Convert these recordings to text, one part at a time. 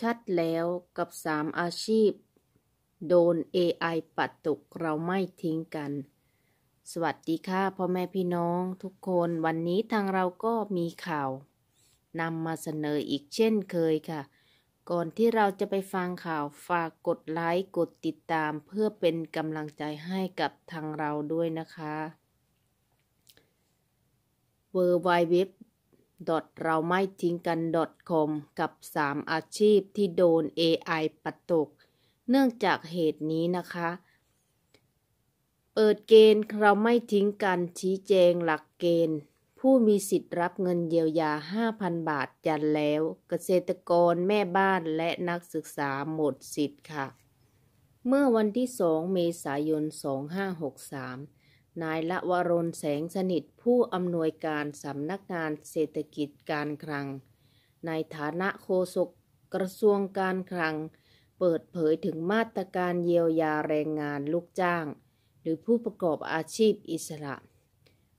ชัดแล้วกับสามอาชีพ โดน AI ปัดตกเราไม่ทิ้งกัน สวัสดีค่ะพ่อแม่พี่น้องทุกคนวันนี้ทางเราก็มีข่าวนำมาเสนออีกเช่นเคยค่ะ ก่อนที่เราจะไปฟังข่าว ฝากกดไลค์ กดติดตามเพื่อเป็นกำลังใจให้กับทางเราด้วยนะคะ w w w เราไม่ทิ้งกัน .com กับ 3 อาชีพที่โดน AI ปัดตก เนื่องจากเหตุนี้นะคะ เปิดเกณฑ์เราไม่ทิ้งกันชี้แจงหลักเกณฑ์ ผู้มีสิทธิ์รับเงินเยียวยา 5,000 บาทจันแล้ว เกษตรกรแม่บ้านและนักศึกษาหมดสิทธิ์ค่ะ เมื่อวันที่ 2 เมษายน 2563นายละวรนแสงสนิทผู้อำนวยการสำนักงานเศรษฐกิจการคลัง ในฐานะโฆษกกระทรวงการคลัง เปิดเผยถึงมาตรการเยียวยาแรงงานลูกจ้าง หรือผู้ประกอบอาชีพอิสระ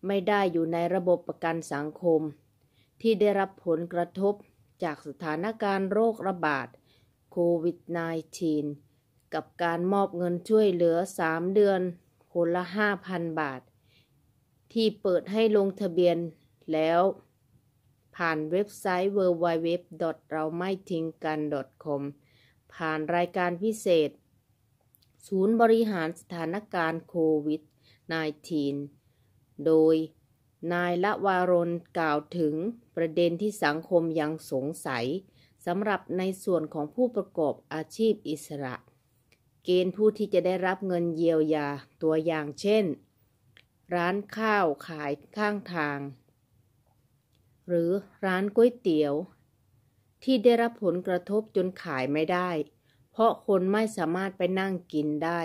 ไม่ได้อยู่ในระบบประกันสังคม ที่ได้รับผลกระทบจากสถานการณ์โรคระบาดโควิด -19 กับการมอบเงินช่วยเหลือ 3 เดือนคนละ 5,000 บาท ที่เปิดให้ลงทะเบียนแล้ว ผ่านเว็บไซต์ www. เราไม่ทิ้งกัน .com ผ่านรายการพิเศษ ศูนย์บริหารสถานการณ์โควิด -19 โดย นายละวารนกล่าวถึงประเด็นที่สังคมยังสงสัยสำหรับในส่วนของผู้ประกอบอาชีพอิสระเกณฑ์ผู้ที่จะได้รับเงินเยียวยาตัวอย่างเช่น ร้านข้าวขายข้างทาง หรือร้านก๋วยเตี๋ยว ที่ได้รับผลกระทบจนขายไม่ได้ เพราะคนไม่สามารถไปนั่งกินได้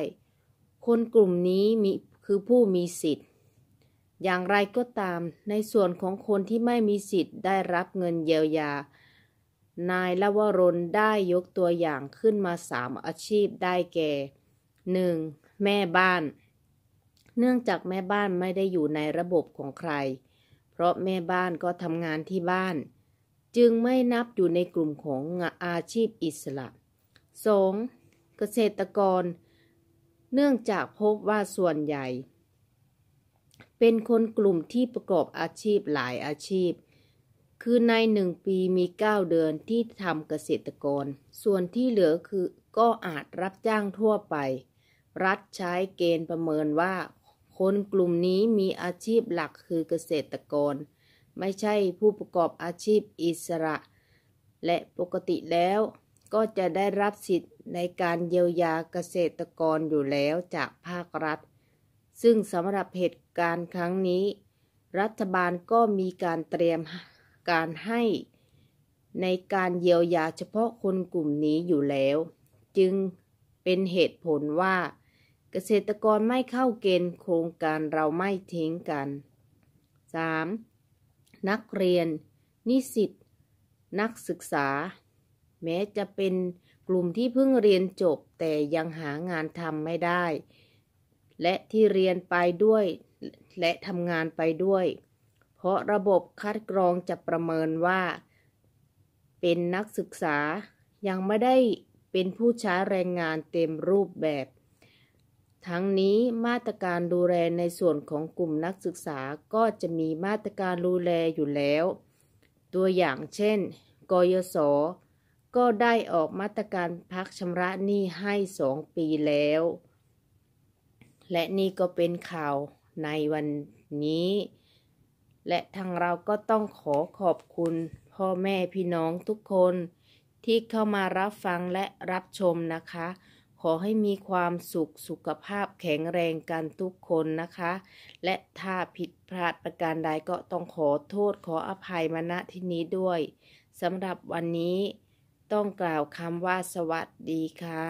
คนกลุ่มนี้มีคือผู้มีสิทธิ์ อย่างไรก็ตามในส่วนของคนที่ไม่มีสิทธิ์ได้รับเงินเยียวยานายลวรนได้ยกตัวอย่างขึ้นมาสามอาชีพได้แก่ 1. แม่บ้าน เนื่องจากแม่บ้านไม่ได้อยู่ในระบบของใคร เพราะแม่บ้านก็ทำงานที่บ้าน จึงไม่นับอยู่ในกลุ่มของอาชีพอิสระ 2. เกษตรกร เนื่องจากพบว่าส่วนใหญ่ เป็นคนกลุ่มที่ประกอบอาชีพหลายอาชีพคือในหนึ่งปีมีเก้าเดือนที่ทำเกษตรกร ส่วนที่เหลือคือก็อาจรับจ้างทั่วไป รัฐใช้เกณฑ์ประเมินว่า คน กลุ่มนี้มีอาชีพหลักคือเกษตรกร ไม่ใช่ผู้ประกอบอาชีพอิสระ และปกติแล้วก็จะได้รับสิทธิ์ ในการ เยียวยาเกษตรกรอยู่แล้วจากภาครัฐ ซึ่งสำหรับเหตุการณ์ครั้งนี้ รัฐบาลก็มีการเตรียมการให้ในการเยียวยาเฉพาะคนกลุ่มนี้อยู่แล้ว จึงเป็นเหตุผลว่า เกษตรกรไม่เข้าเกณฑ์โครงการเราไม่ทิ้งกัน 3. นักเรียน นิสิตนักศึกษา แม้จะเป็นกลุ่มที่เพิ่งเรียนจบแต่ยังหางานทำไม่ได้ และที่เรียนไปด้วย และทำงานไปด้วยเพราะระบบคัดกรองจะประเมินว่า เป็นนักศึกษายังไม่ได้เป็นผู้ใช้แรงงานเต็มรูปแบบ ทั้งนี้มาตรการดูแลในส่วนของกลุ่มนักศึกษาก็จะมีมาตรการดูแลอยู่แล้ว ตัวอย่างเช่น กยศ ก็ได้ออกมาตรการพักชำระหนี้ให้ 2 ปีแล้ว และนี่ก็เป็นข่าวในวันนี้และทางเราก็ต้องขอขอบคุณ พ่อแม่พี่น้องทุกคน ที่เข้ามารับฟังและรับชมนะคะ ขอให้มีความสุขสุขภาพแข็งแรงกันทุกคนนะคะ และถ้าผิดพลาดประการใดก็ต้องขอโทษขออภัยมาณที่นี้ด้วยสำหรับวันนี้ต้องกล่าวคำว่าสวัสดีค่ะ